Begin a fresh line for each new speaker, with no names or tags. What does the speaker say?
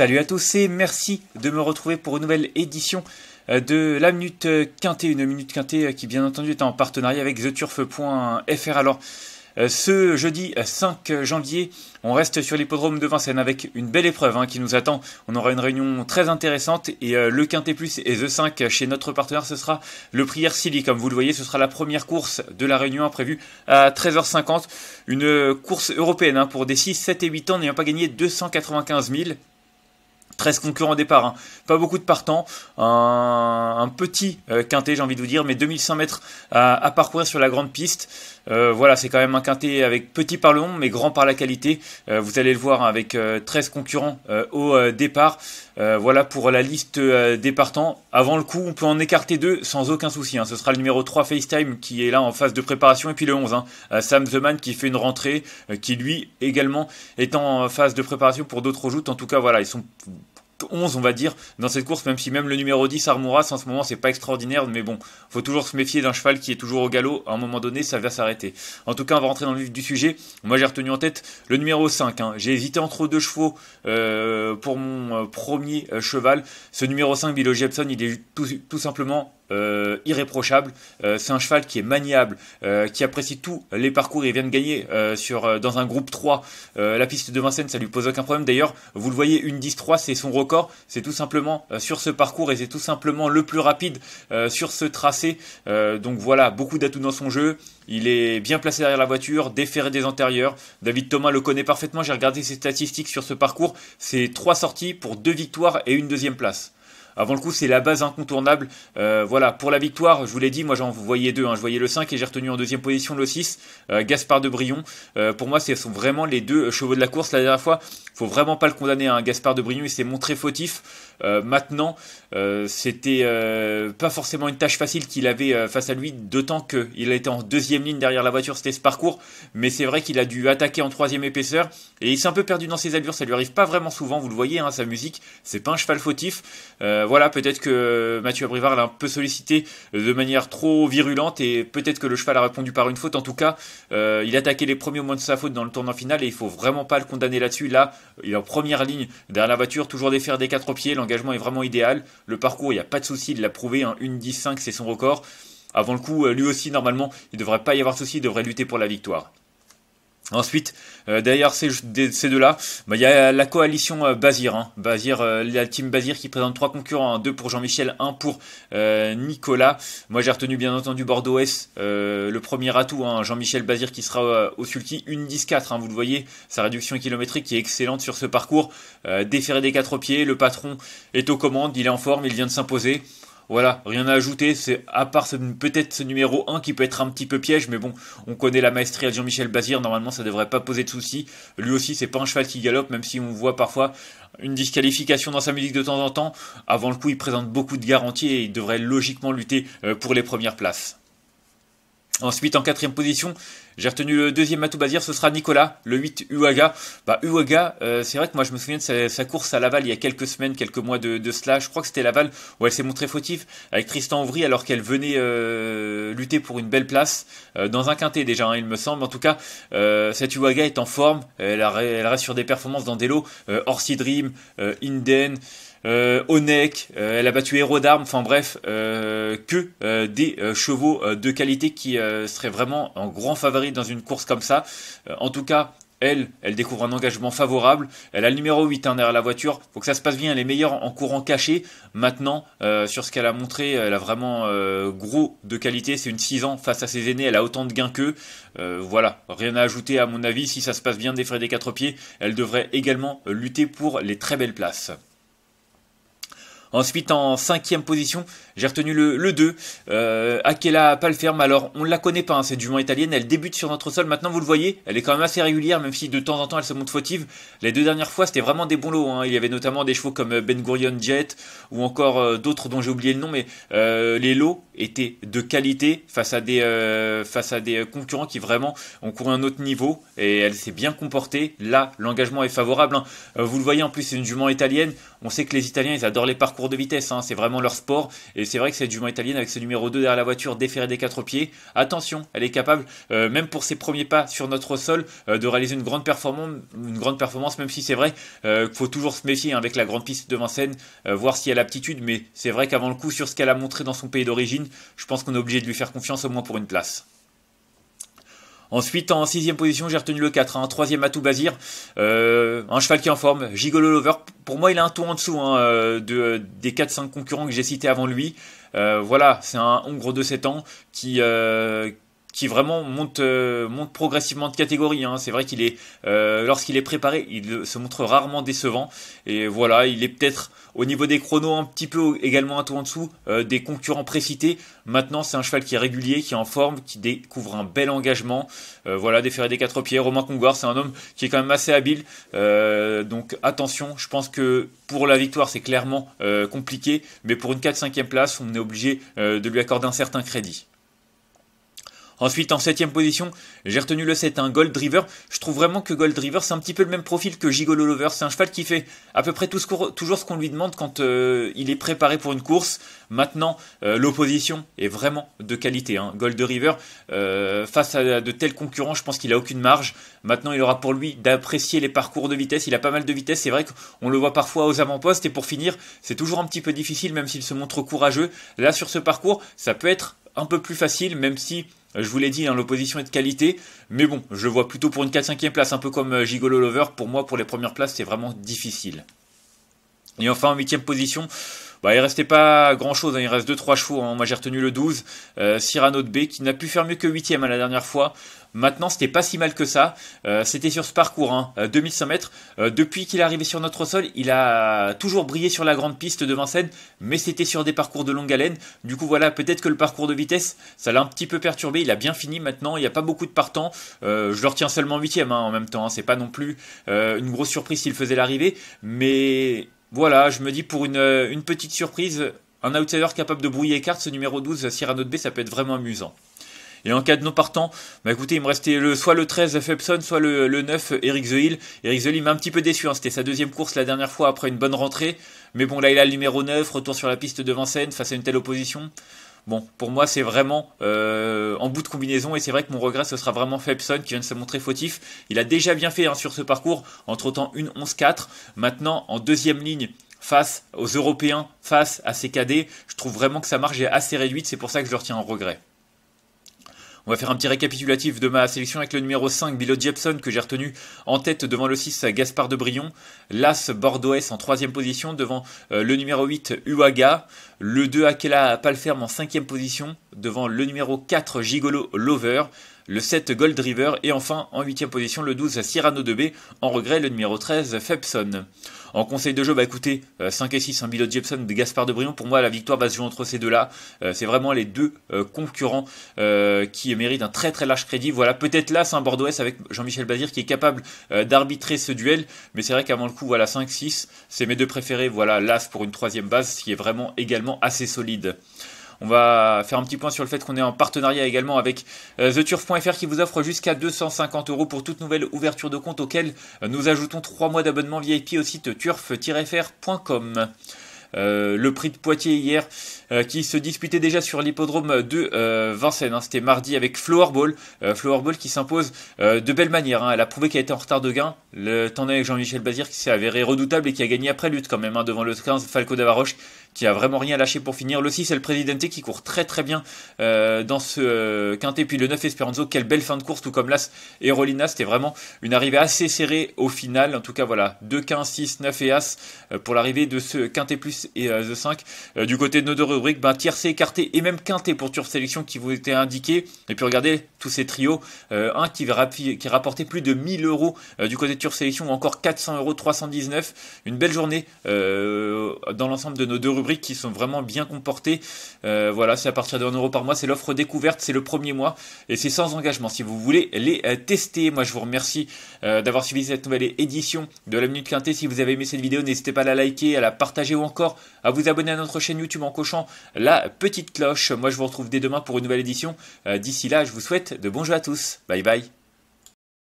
Salut à tous et merci de me retrouver pour une nouvelle édition euh, de la Minute Quintée. Une Minute Quintée euh, qui bien entendu est en partenariat avec TheTurf.fr. Alors euh, ce jeudi 5 janvier, on reste sur l'hippodrome de Vincennes avec une belle épreuve hein, qui nous attend. On aura une réunion très intéressante et le Quintet Plus et The 5 chez notre partenaire, ce sera le Prière Silly. Comme vous le voyez, ce sera la première course de la réunion prévue à 13h50. Une course européenne hein, pour des 6, 7 et 8 ans n'ayant pas gagné 295 000 13 concurrents au départ, hein. pas beaucoup de partants, un, petit euh, quintet j'ai envie de vous dire, mais 2500 mètres à, parcourir sur la grande piste. Euh, voilà, c'est quand même un quintet avec petit par le mais grand par la qualité. Euh, vous allez le voir avec 13 concurrents au départ. Euh, voilà pour la liste euh, des partants. Avant le coup, on peut en écarter deux sans aucun souci. Hein. Ce sera le numéro 3 FaceTime qui est là en phase de préparation et puis le 11, hein. euh, Sam The Man qui fait une rentrée, qui lui également est en phase de préparation pour d'autres joutes. En tout cas, voilà, ils sont 11, on va dire, dans cette course, même si même le numéro 10, Armouras, en ce moment, c'est pas extraordinaire, mais bon, faut toujours se méfier d'un cheval qui est toujours au galop, à un moment donné, ça va s'arrêter. En tout cas, on va rentrer dans le vif du sujet. Moi, j'ai retenu en tête le numéro 5. Hein. J'ai hésité entre deux chevaux euh, pour mon euh, premier euh, cheval. Ce numéro 5, Bilo Jepson, il est tout, tout simplement euh, irréprochable. Euh, c'est un cheval qui est maniable, euh, qui apprécie tous les parcours. Il vient de gagner sur, dans un groupe 3. la piste de Vincennes, ça lui pose aucun problème. D'ailleurs, vous le voyez, une 10-3, c'est son record. C'est tout simplement sur ce parcours et c'est tout simplement le plus rapide sur ce tracé. donc voilà, beaucoup d'atouts dans son jeu. Il est bien placé derrière la voiture, déféré des antérieurs. David Thomas le connaît parfaitement. J'ai regardé ses statistiques sur ce parcours. C'est trois sorties pour deux victoires et une deuxième place avant le coup, c'est la base incontournable. Euh, voilà, pour la victoire, je vous l'ai dit, moi j'en voyais deux. Hein. Je voyais le 5 et j'ai retenu en deuxième position le 6, euh, Gaspard de Brion. Euh, pour moi, ce sont vraiment les deux chevaux de la course. La dernière fois, faut vraiment pas le condamner. Hein. Gaspard de Brion, il s'est montré fautif. maintenant, c'était pas forcément une tâche facile qu'il avait face à lui, d'autant qu'il était en deuxième ligne derrière la voiture, c'était ce parcours. Mais c'est vrai qu'il a dû attaquer en troisième épaisseur et il s'est un peu perdu dans ses allures. Ça lui arrive pas vraiment souvent, vous le voyez, hein, sa musique. C'est pas un cheval fautif. Euh, euh, voilà, peut-être que Mathieu Abrivard l'a un peu sollicité de manière trop virulente et peut-être que le cheval a répondu par une faute. En tout cas, euh, il il attaqué les premiers moments de sa faute dans le tournant final et il faut vraiment pas le condamner là-dessus. Là, il est en première ligne derrière la voiture, toujours défaire des quatre pieds. L'engagement est vraiment idéal. Le parcours, il n'y a pas de souci, de l'a prouvé. en hein. une 10-5, c'est son record. Avant le coup, euh, lui aussi, normalement, il ne devrait pas y avoir de souci, il devrait lutter pour la victoire. Ensuite, d'ailleurs, derrière ces, deux-là, bah, il y a la coalition euh, Bazir. Hein. Bazir euh, la team Bazir qui présente trois concurrents, hein. deux pour Jean-Michel, un pour euh, Nicolas. Moi j'ai retenu bien entendu Bordeaux S, le premier atout, hein. Jean-Michel Bazir qui sera au Sulti, une 10-4, hein. vous le voyez, sa réduction kilométrique qui est excellente sur ce parcours. déféré des quatre pieds, le patron est aux commandes, il est en forme, il vient de s'imposer. Voilà, rien à ajouter, c'est à part peut-être ce numéro 1 qui peut être un petit peu piège, mais bon, on connaît la maestrie à Jean-Michel Bazir, normalement ça devrait pas poser de soucis. Lui aussi, c'est pas un cheval qui galope, même si on voit parfois une disqualification dans sa musique de temps en temps. Avant le coup, il présente beaucoup de garanties et il devrait logiquement lutter euh, pour les premières places. Ensuite, en quatrième position, j'ai retenu le deuxième atout basir ce sera Nicolas, le 8 Uaga. Bah, Uaga, euh, c'est vrai que moi je me souviens de sa, course à Laval il y a quelques semaines, quelques mois de, de cela. Je crois que c'était Laval où elle s'est montrée fautive avec Tristan Ouvry alors qu'elle venait euh, lutter pour une belle place euh, dans un quintet déjà, hein, il me semble. En tout cas, cette Uaga est en forme. Elle, elle, reste sur des performances dans des lots, Orsi Dream, Inden. Euh, euh, elle a battu Héros d'Armes, enfin bref, euh, que euh, des chevaux de qualité qui seraient vraiment en grand favori dans une course comme ça. en tout cas, elle, elle découvre un engagement favorable. Elle a le numéro 8 hein, derrière la voiture. Faut que ça se passe bien. Elle est meilleure en courant caché. Maintenant, sur ce qu'elle a montré, elle a vraiment gros de qualité. C'est une 6 ans face à ses aînés. Elle a autant de gains qu'eux. voilà. Rien à ajouter à mon avis. Si ça se passe bien des frais des quatre pieds, elle devrait également lutter pour les très belles places. Ensuite, en cinquième position, j'ai retenu le, le 2. Euh, Akela Palferme, alors on ne la connaît pas, hein, C'est une jument italienne. Elle débute sur notre sol. Maintenant, vous le voyez, elle est quand même assez régulière, même si de temps en temps elle se montre fautive. Les deux dernières fois, c'était vraiment des bons lots. Hein. Il y avait notamment des chevaux comme Ben Gurion Jet ou encore euh, d'autres dont j'ai oublié le nom, mais euh, les lots étaient de qualité face à des, euh, face à des concurrents qui vraiment ont couru un autre niveau et elle s'est bien comportée. Là, l'engagement est favorable. Hein. Vous le voyez, en plus, c'est une jument italienne. On sait que les Italiens, ils adorent les parcours de vitesse. C'est vraiment leur sport. Et c'est vrai que cette jument italienne avec ce numéro 2 derrière la voiture déférée des quatre pieds, attention, elle est capable, euh, même pour ses premiers pas sur notre sol, euh, de réaliser une grande performance, une grande performance même si c'est vrai qu'il euh, faut toujours se méfier hein, avec la grande piste de Vincennes, voir si elle a l'aptitude, mais c'est vrai qu'avant le coup, sur ce qu'elle a montré dans son pays d'origine, je pense qu'on est obligé de lui faire confiance au moins pour une place. Ensuite, en sixième position, j'ai retenu le 4, un hein, troisième atout Bazir, euh, un cheval qui est en forme, Gigolo Lover. Pour moi, il a un tour en dessous hein, euh, de, euh, des 4-5 concurrents que j'ai cités avant lui. Euh, voilà, c'est un Hongre de 7 ans qui, euh, qui vraiment euh, monte, progressivement de catégorie. Hein. C'est vrai qu'il est, euh, lorsqu'il est préparé, il se montre rarement décevant. Et voilà, il est peut-être au niveau des chronos un petit peu également un tout en dessous euh, des concurrents précités. Maintenant, c'est un cheval qui est régulier, qui est en forme, qui découvre un bel engagement. voilà, des des quatre pieds. Romain Congor, c'est un homme qui est quand même assez habile. donc attention, je pense que pour la victoire, c'est clairement compliqué. Mais pour une 4-5e place, on est obligé de lui accorder un certain crédit. Ensuite, en septième position, j'ai retenu le 7, un hein, Gold Driver. Je trouve vraiment que Gold River c'est un petit peu le même profil que Gigolo Lover. C'est un cheval qui fait à peu près tout ce toujours ce qu'on lui demande quand euh, il est préparé pour une course. Maintenant, euh, l'opposition est vraiment de qualité. Hein. Gold River, euh, face à de tels concurrents, je pense qu'il n'a aucune marge. Maintenant, il aura pour lui d'apprécier les parcours de vitesse. Il a pas mal de vitesse. C'est vrai qu'on le voit parfois aux avant-postes. Et pour finir, c'est toujours un petit peu difficile, même s'il se montre courageux. Là, sur ce parcours, ça peut être un peu plus facile, même si euh, je vous l'ai dit, hein, l'opposition est de qualité, mais bon, je vois plutôt pour une 4-5e place, un peu comme euh, Gigolo Lover. Pour moi, pour les premières places, c'est vraiment difficile. Et enfin, en huitième position, bah, il restait pas grand chose, hein. il reste 2-3 chevaux. Hein. Moi j'ai retenu le 12, euh, Cyrano de B, qui n'a pu faire mieux que 8 à hein, la dernière fois. Maintenant, c'était pas si mal que ça. Euh, c'était sur ce parcours, hein, 2100 mètres. Euh, depuis qu'il est arrivé sur notre sol, il a toujours brillé sur la grande piste de Vincennes, mais c'était sur des parcours de longue haleine. Du coup, voilà, peut-être que le parcours de vitesse, ça l'a un petit peu perturbé. Il a bien fini maintenant, il n'y a pas beaucoup de partants. je le retiens seulement 8 hein, en même temps. C'est pas non plus une grosse surprise s'il faisait l'arrivée, mais voilà, je me dis pour euh, une, petite surprise, un outsider capable de brouiller les cartes, ce numéro 12, Cyrano de B, ça peut être vraiment amusant. Et en cas de non partant, bah écoutez, il me restait le, soit le 13 Febson, soit le, 9 Eric The Eric The m'a un petit peu déçu, hein. c'était sa deuxième course la dernière fois après une bonne rentrée. Mais bon, là il a le numéro 9, retour sur la piste devant Vincennes face à une telle opposition. Bon, pour moi, c'est vraiment euh, en bout de combinaison et c'est vrai que mon regret, ce sera vraiment Phelpson qui vient de se montrer fautif. Il a déjà bien fait hein, sur ce parcours, entre temps une 11-4. Maintenant, en deuxième ligne, face aux Européens, face à ses cadets, je trouve vraiment que sa marge est assez réduite, c'est pour ça que je le retiens en regret. On va faire un petit récapitulatif de ma sélection avec le numéro 5, Billot Jepson, que j'ai retenu en tête devant le 6, Gaspard de Brion. L'As Bordeaux en troisième position devant euh, le numéro 8, Uaga. Le 2, Akela Palferme en cinquième position devant le numéro 4, Gigolo Lover. Le 7, Gold River. Et enfin, en huitième position, le 12, Cyrano de B. En regret, le numéro 13, Febson. En conseil de jeu, bah écoutez, 5 euh, et 6, un hein, Billot Bilot Jepson de Gaspard de Brion. Pour moi, la victoire va se jouer entre ces deux-là. Euh, c'est vraiment les deux euh, concurrents qui méritent un très très large crédit. Voilà, peut-être là, un bordeaux avec Jean-Michel Bazir qui est capable d'arbitrer ce duel. Mais c'est vrai qu'avant le coup, voilà, 5-6, c'est mes deux préférés. Voilà, l'As pour une troisième base, qui est vraiment également assez solide. On va faire un petit point sur le fait qu'on est en partenariat également avec euh, TheTurf.fr qui vous offre jusqu'à 250 euros pour toute nouvelle ouverture de compte auquel euh, nous ajoutons 3 mois d'abonnement VIP au site turf-fr.com. Euh, le prix de Poitiers hier qui se disputait déjà sur l'hippodrome de Vincennes. Hein. C'était mardi avec Flowerball. Flowerball qui s'impose de belle manière. Hein. elle a prouvé qu'elle était en retard de gain. Le temps avec Jean-Michel Bazir qui s'est avéré redoutable et qui a gagné après lutte quand même hein, devant le 15 Falco Davaroche qui a vraiment rien lâché pour finir. Le 6, le Presidente, qui court très très bien euh, dans ce euh, quintet. Puis le 9, Esperanzo, quelle belle fin de course, tout comme l'As et Rolina. C'était vraiment une arrivée assez serrée au final. En tout cas, voilà, 2, 15, 6, 9 et As euh, pour l'arrivée de ce quintet plus et The 5. du côté de nos deux rubriques, ben, tiercé, écarté et même quintet pour Turf Sélection qui vous était indiqué. Et puis regardez tous ces trios. un qui, qui rapportait plus de 1000 euros du côté de Turf Sélection, encore 400 euros 319. Une belle journée dans l'ensemble de nos deux rubriques qui sont vraiment bien comportés euh, voilà, c'est à partir de 1€ euro par mois, c'est l'offre découverte, c'est le premier mois et c'est sans engagement si vous voulez les euh, tester. Moi je vous remercie euh, d'avoir suivi cette nouvelle édition de la Minute Quintée. Si vous avez aimé cette vidéo, n'hésitez pas à la liker, à la partager ou encore à vous abonner à notre chaîne YouTube en cochant la petite cloche. Moi je vous retrouve dès demain pour une nouvelle édition. D'ici là, je vous souhaite de bons jeux à tous. Bye bye.